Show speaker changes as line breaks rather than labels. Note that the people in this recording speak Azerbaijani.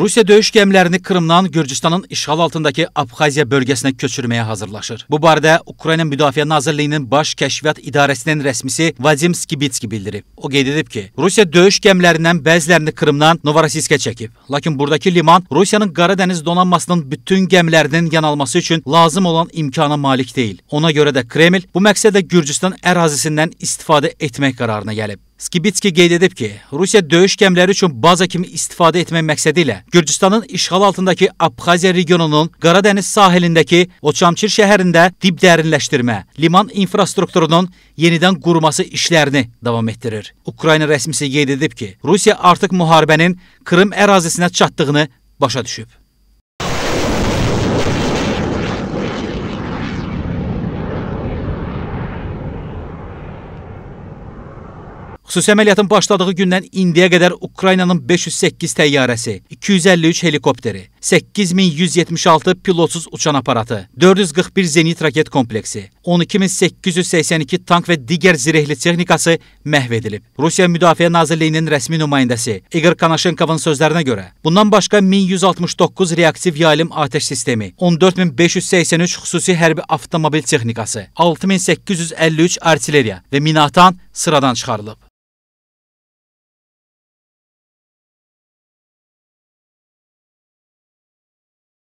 Rusiya döyüş gəmilərini Krımdan Gürcüstanın işğal altındakı Abxaziya bölgəsinə köçürməyə hazırlaşır. Bu barədə Ukrayna Müdafiə Nazirliyinin Baş Kəşfiyyat İdarəsinin rəsmisi Vadim Skibitski bildirib. O qeyd edib ki, Rusiya döyüş gəmilərindən bəzilərini Krımdan Novorossiyskə çəkib. Lakin buradakı liman Rusiyanın Qara Dəniz donanmasının bütün gəmilərinin yanalması üçün lazım olan imkana malik deyil. Ona görə də Kreml bu məqsədlə Gürcüstan ərazisindən istifadə etmək qərarına gəlib. Skibitski qeyd edib ki, Rusiya döyüş gəmiləri üçün baza kimi istifadə etmək məqsədi ilə Gürcüstanın işğal altındakı Abxaziya regionunun Qara dəniz sahilindəki Oçamçir şəhərində dib dərinləşdirmə, liman infrastrukturunun yenidən qurması işlərini davam etdirir. Ukrayna rəsmisi qeyd edib ki, Rusiya artıq müharibənin Krım ərazisinə çatdığını başa düşüb. Xüsusi əməliyyatın başladığı gündən indiyə qədər Ukraynanın 508 təyyarəsi, 253 helikopteri, 8176 pilotsuz uçan aparatı, 441 zenit raket kompleksi, 12882 tank və digər zirehli texnikası məhv edilib. Rusiya Müdafiə Nazirliyinin rəsmi nümayəndəsi Igor Kanaşenkovun sözlərinə görə, bundan başqa 1169 reaktiv yaylım atəş sistemi, 14583 xüsusi hərbi avtomobil texnikası, 6853 artilleriya və minaatan sıradan çıkarılıp